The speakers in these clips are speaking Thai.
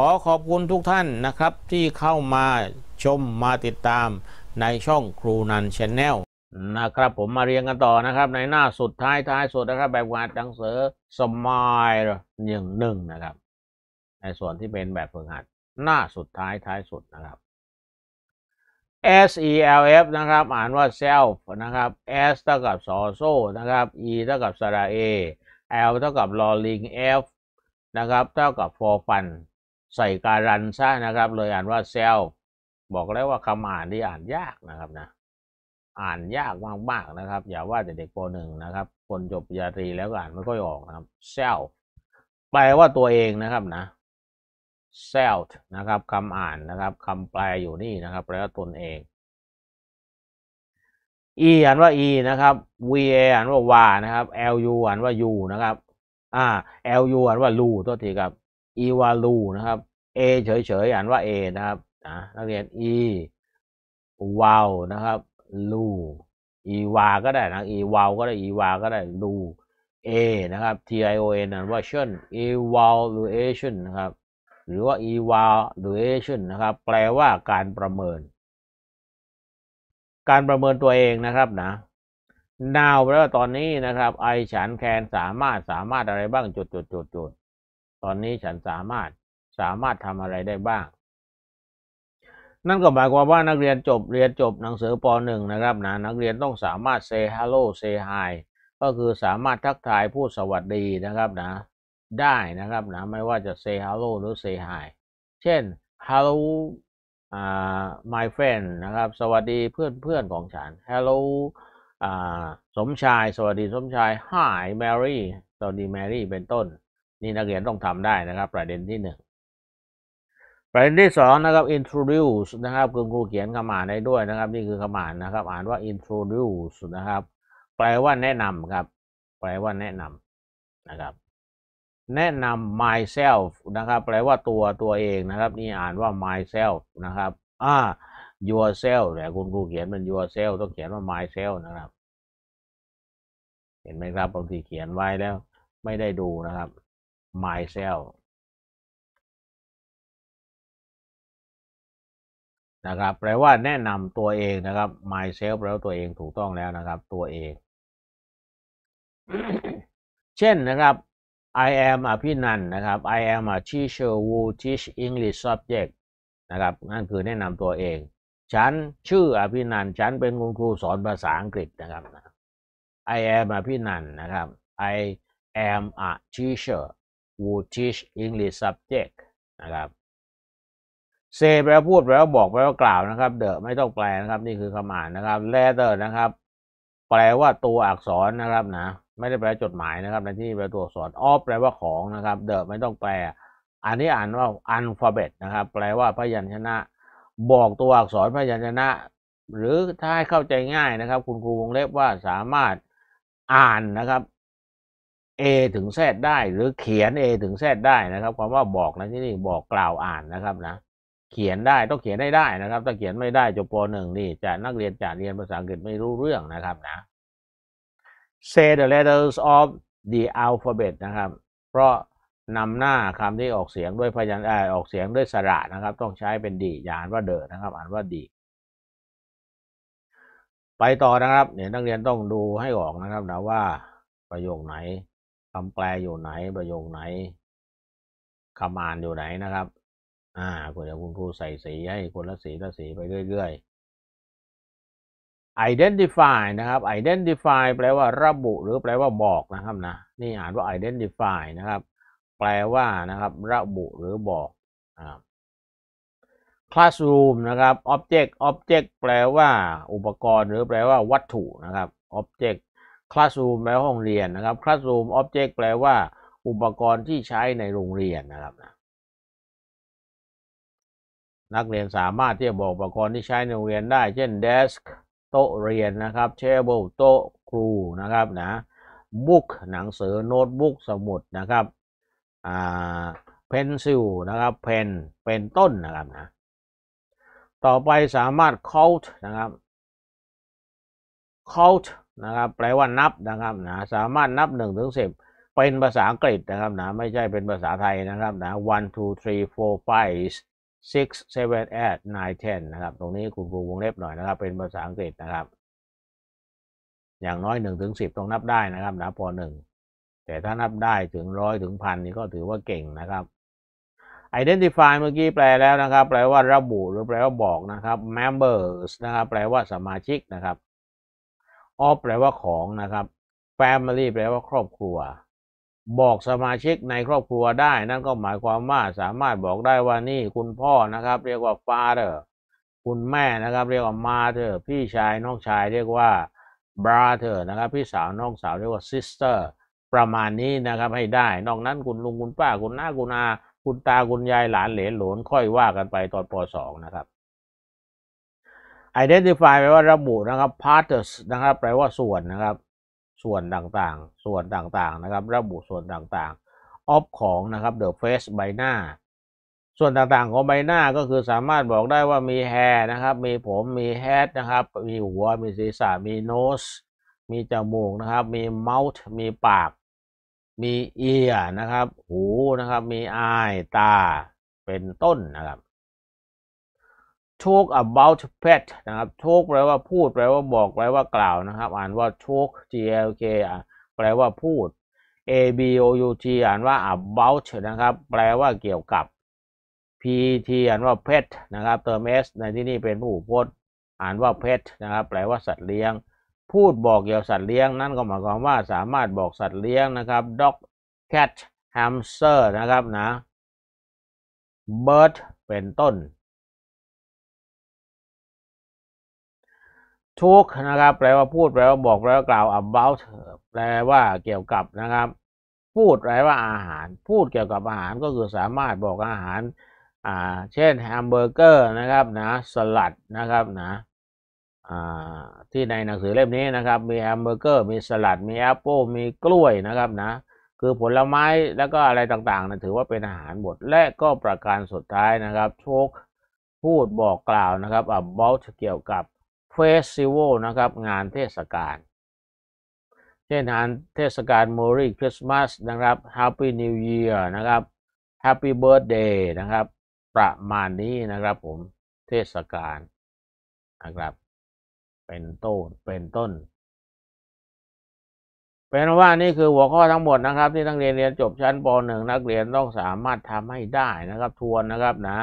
ขอขอบคุณทุกท่านนะครับที่เข้ามาชมมาติดตามในช่องครูนันชาแนลนะครับ ผมมาเรียนกันต่อนะครับ ในหน้าสุดท้ายท้ายสุดนะครับ แบบหัดหังเสือสมัยหนึ่งหนึ่งนะครับ ในส่วนที่เป็นแบบฝึกหัดหน้าสุดท้ายท้ายสุดนะครับ S E L F นะครับอ่านว่า self นะครับ S เท่ากับสอโซนะครับ E เท่ากับสระเอ L เท่ากับลอลิง F นะครับ เท่ากับ for fun ใส่การันซะนะครับ เลยอ่านว่าเซล บอกแล้วว่าคำอ่านที่อ่านยากนะครับนะ อ่านยากมากๆนะครับ อย่าว่าแต่เด็กปหนึ่งนะครับ คนจบปริญญาตรีแล้วก็อ่านไม่ค่อยออกนะครับเซลแปลว่าตัวเองนะครับนะเซลนะครับคำอ่านนะครับคำแปลอยู่นี่นะครับแปลว่าตนเอง e อ่านว่า e นะครับ v a อ่านว่า w นะครับ l u อ่านว่า u นะครับ อ่า l u อ่านว่า lu ตัวทีครับอีวาลูนะครับ A เฉย ๆ อ่านว่า A นะครับนะนักเรียน E วาวนะครับลูอีวาก็ได้นะอีวาวก็ได้อีวาก็ได้ลูเอนะครับ T I O N อ่านว่า tion evaluation นะครับ หรือว่า evaluation นะครับ แปลว่าการประเมิน การประเมินตัวเองนะครับนะ now แปลว่าตอนนี้นะครับ I ฉันแคนสามารถสามารถอะไรบ้างจุดจุดจุดจุดอนนี้ฉันสามารถสามารถทำอะไรได้บ้าง นั่นก็หมายความว่านักเรียนจบเรียนจบหนังสือป .1 นะครับนะนักเรียนต้องสามารถ say hello say hi ก็คือสามารถทักทายพูดสวัสดีนะครับนะได้นะครับนะไม่ว่าจะ say hello หรือ say hi เช่น hello uh, my friend นะครับสวัสดีเพื่อนเพื่อนของฉัน hello uh, สมชายสวัสดีสมชาย hi Mary สวัสดี Mary เป็นต้นนี่นักเรียนต้องทำได้นะครับ ประเด็นที่หนึ่งประเด็นที่สองนะครับ introduce นะครับ คุณครูเขียนคำอ่านได้ด้วยนะครับ นี่คือคำอ่านนะครับ อ่านว่า introduce นะครับ แปลว่าแนะนำครับ แปลว่าแนะนำนะครับ แนะนำ myself นะครับ แปลว่าตัวตัวเองนะครับ นี่อ่านว่า myself นะครับอ่า yourself แต่คุณครูเขียนเป็น yourself ต้องเขียนว่า myself นะครับ เห็นไหมครับบางทีเขียนไว้แล้ว ไม่ได้ดูนะครับ myself นะครับแปลว่าแนะนำตัวเองนะครับ myself แปลว่าตัวเองถูกต้องแล้วนะครับ ตัวเอง เช่นนะครับ I am อภินันนะครับ I am a teacher who teach English subject นะครับนั่นคือแนะนำตัวเอง ฉันชื่ออภินันฉันเป็นคุณครูสอนภาษาอังกฤษนะครับ I am อภินันนะครับ I am a teacher would teach English subject นะครับเซแปลพูดแปลวบอก แปลวกล่าวนะครับเดอไม่ต้องแปลนะครับ นี่คือคำอ่านนะครับ letter นะครับ แปลว่าตัวอักษรนะครับ นะไม่ได้แปลจดหมายนะครับในที่แปลตัวอักษรออฟแปลว่าของนะครับเดอไม่ต้องแปล อันนี้อ่านว่าอันฟาเบตนะครับ แปลว่าพยัญชนะ บอกตัวอักษรพยัญชนะ หรือถ้าให้เข้าใจง่ายนะครับ คุณครูวงเล็บว่าสามารถอ่านนะครับ A ถึง Z ได้ หรือเขียน A ถึง Z ได้นะครับคำว่าบอกนะที่นี่บอกกล่าวอ่านนะครับนะ เขียนได้ต้องเขียนได้ได้นะครับ ถ้าเขียนไม่ได้จบปหนึ่งนี่จะนักเรียนจะเรียนภาษาอังกฤษไม่รู้เรื่องนะครับนะ say the letters of the alphabet นะครับเพราะนำหน้าคำที่ออกเสียงด้วยพยัญชนะออกเสียงด้วยสระนะครับ ต้องใช้เป็นดีอย่าอ่านว่าเดอนะครับอ่านว่าดี ไปต่อนะครับ เนี่ยนักเรียนต้องดูให้ออกนะครับนะว่าประโยคไหนคำแปลอยู่ไหนประโยคไหนคำอ่านอยู่ไหนนะครับอ่าเดี๋ยวคุณครูใส่สีให้คนละสีละสีไปเรื่อยๆ identify นะครับ identify แปลว่าระบุหรือแปลว่าบอกนะครับ นะนี่อ่านว่า identify นะครับ แปลว่านะครับ ระบุหรือบอกอ่า classroom นะครับ object object แปลว่าอุปกรณ์หรือแปลว่าวัตถุนะครับ object classroom แปลว่าห้องเรียนนะครับ classroom object แปลว่าอุปกรณ์ที่ใช้ในโรงเรียนนะครับ นักเรียนสามารถที่จะบอกอุปกรณ์ที่ใช้ในโรงเรียนได้ เช่น desk โต๊ะเรียนนะครับ table โต๊ะครูนะครับนะ book หนังสือโน้ตบุ๊กสมุดนะครับอ่า pencil นะครับ pen เป็นต้นนะครับนะต่อไปสามารถ count นะครับ count นะครับแปลว่านับนะครับนะสามารถนับ1นึ่งถึงสิเป็นภาษาอังกฤษนะครับนะไม่ใช่เป็นภาษาไทยนะครับนะ one two three four five six seven eight nine ten นะครับ ตรงนี้คุณครูวงเล็บหน่อยนะครับ เป็นภาษาอังกฤษนะครับ อย่างน้อย1นถึงสิต้องนับได้นะครับนะพอหนึ่งแต่ถ้านับได้ถึงร้อยถึงพันนี่ก็ถือว่าเก่งนะครับ identify เมื่อกี้แปลแล้วนะครับ แปลว่าระบุหรือแปลว่าบอกนะครับ members นะครับ แปลว่าสมาชิกนะครับ of แปลว่าของนะครับ family แปลว่าครอบครัว บอกสมาชิกในครอบครัวได้ นั่นก็หมายความว่าสามารถบอกได้ว่านี่คุณพ่อนะครับ เรียกว่า father คุณแม่นะครับ เรียกว่า mother พี่ชายน้องชาย เรียกว่า brother นะครับ พี่สาวน้องสาวเรียกว่า sister ประมาณนี้นะครับ ให้ได้ นอกนั้นคุณลุงคุณป้าคุณน้าคุณอาคุณตาคุณยายหลานเหลนหลนค่อยว่ากันไปตอนป .2 นะครับ identify แปลว่าระบุนะครับ parts นะครับ แปลว่าส่วนนะครับ ส่วนต่างๆ ส่วนต่างๆนะครับ ระบุส่วนต่างๆ of ของนะครับ the face ใบหน้า ส่วนต่างๆ ของใบหน้าก็คือสามารถบอกได้ว่ามี hair นะครับมีผมมี head นะครับ มีหัวมีศีรษะมี nose มีจมูกนะครับ มี mouth มีปาก มี ear นะครับ หูนะครับ มี eye ตา เป็นต้นนะครับ talk about pet นะครับ talk แปลว่าพูด แปลว่าบอก แปลว่ากล่าวนะครับ อ่านว่า talk T L K แปลว่าพูด A B O U T อ่านว่า about นะครับ แปลว่าเกี่ยวกับ P T อ่านว่า pet นะครับเติม S ในที่นี้เป็นผู้พจน์อ่านว่า pet นะครับ แปลว่าสัตว์เลี้ยง พูดบอกเกี่ยวสัตว์เลี้ยง นั่นก็หมายความว่าสามารถบอกสัตว์เลี้ยงนะครับ dog cat hamster นะครับนะ bird เป็นต้นทุกนะครับแปลว่าพูดแปลว่าบอกแปลว่ากล่าว about แปลว่าเกี่ยวกับนะครับพูดแปลว่าอาหาร พูดเกี่ยวกับอาหารก็คือสามารถบอกอาหารอ่าเช่นแฮมเบอร์เกอร์นะครับนะสลัดนะครับนะอ่าที่ในหนังสือเล่มนี้นะครับมีแฮมเบอร์เกอร์มีสลัดมีแอปเปิลมีกล้วยนะครับนะคือผลไม้แล้วก็อะไรต่างๆนะถือว่าเป็นอาหารหมดและก็ประการสุดท้ายนะครับโชคพูดบอกกล่าวนะครับ about เกี่ยวกับเฟสติวัลนะครับ งานเทศกาลเช่นงานเทศกาล Merry Christmas นะครับ Happy New Year นะครับ Happy Birthday นะครับ ประมาณนี้นะครับ ผมเทศกาลนะครับ เป็นต้น เป็นต้นเป็นว่านี่คือหัวข้อทั้งหมดนะครับ ที่นักเรียนเรียนจบชั้นป .1 นักเรียนต้องสามารถทำให้ได้นะครับ ทวนนะครับนะ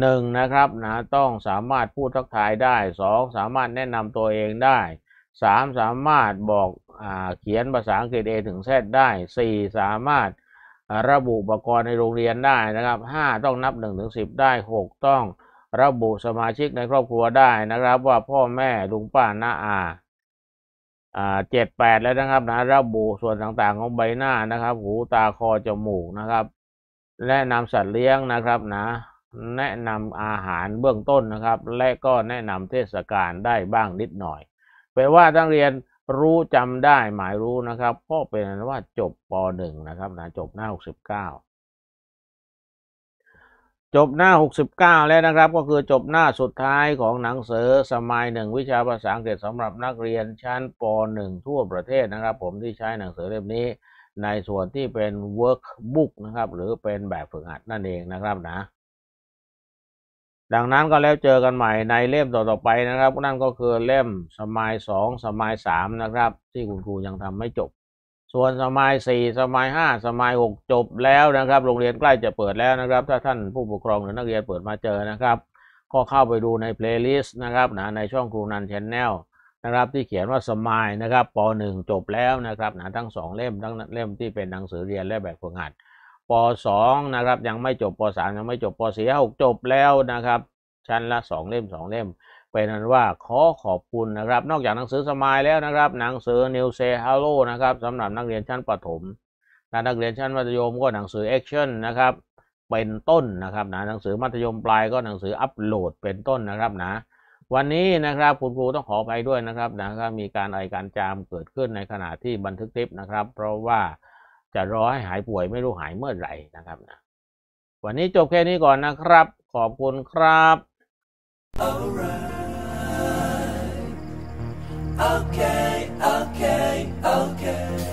หนึ่งนะครับนะต้องสามารถพูดทักทายได้สองสามารถแนะนำตัวเองได้สามสามารถบอกเขียนภาษาอังกฤษ A ถึงแซได้สี่สามารถระบุอุปกรณ์ในโรงเรียนได้นะครับห้าต้องนับหนึ่งถึงสิบได้หกต้องระบุสมาชิกในครอบครัวได้นะครับ ว่าพ่อแม่ลุงป้าน้าอาเจ็ดแปดแล้วนะครับนะ ระบุส่วนต่างๆของใบหน้านะครับ หูตาคอจมูกนะครับและนำสัตว์เลี้ยงนะครับนะแนะนำอาหารเบื้องต้นนะครับ และก็แนะนำเทศกาลได้บ้างนิดหน่อย แปลว่านังเรียนรู้จำได้หมายรู้นะครับกอเป็นนว่าจบป .1 นะครับนะจบหน้า 69 จบหน้า 69 แล้วนะครับ ก็คือจบหน้าสุดท้ายของหนังสือสมัยหนึ่งวิชาภาษาอังกฤษสำหรับนักเรียนชั้นป .1 ทั่วประเทศนะครับ ผมที่ใช้หนังสือเล่มนี้ ในส่วนที่เป็น workbook นะครับ หรือเป็นแบบฝึกหัดนั่นเองนะครับนะดังนั้นก็แล้วเจอกันใหม่ในเล่มต่อๆไปนะครับนั่นก็คือเล่มสมัยสองสมัยสามนะครับ ที่คุณครูยังทำไม่จบ ส่วนสมัยสี่สมัยห้าสมัยหกจบแล้วนะครับโรงเรียนใกล้จะเปิดแล้วนะครับ ถ้าท่านผู้ปกครองหรือนักเรียนเปิดมาเจอนะครับก็เข้าไปดูในเพลย์ลิสต์นะครับนะในช่องครูนันชนแนลนะครับที่เขียนว่าสมัยนะครับป .1 จบแล้วนะครับนะทั้งสองเล่มทั้งเล่มที่เป็นหนังสือเรียนและแบบฝึกหัดป .2 นะครับยังไม่จบป .3 ยังไม่จบป .4 6จบแล้วนะครับชั้นละ 2 เล่ม 2 เล่มเป็นนั้นว่าขอขอบคุณนะครับนอกจากหนังสือสมายแล้วนะครับ หนังสือ New Say Hello นะครับสำหรับนักเรียนชั้นประถมนักเรียนชั้นมัธยมก็หนังสือ Action นะครับเป็นต้นนะครับนะหนังสือมัธยมปลายก็หนังสืออัปโหลดเป็นต้นนะครับนะวันนี้นะครับคุณครูต้องขอไปด้วยนะครับนะครับมีการอะไรการจามเกิดขึ้นในขณะที่บันทึกคลิปนะครับ เพราะว่าจะรอให้หายป่วยไม่รู้หายเมื่อไหร่นะครับนะวันนี้จบแค่นี้ก่อนนะครับ ขอบคุณครับ Alright. Okay, okay, okay.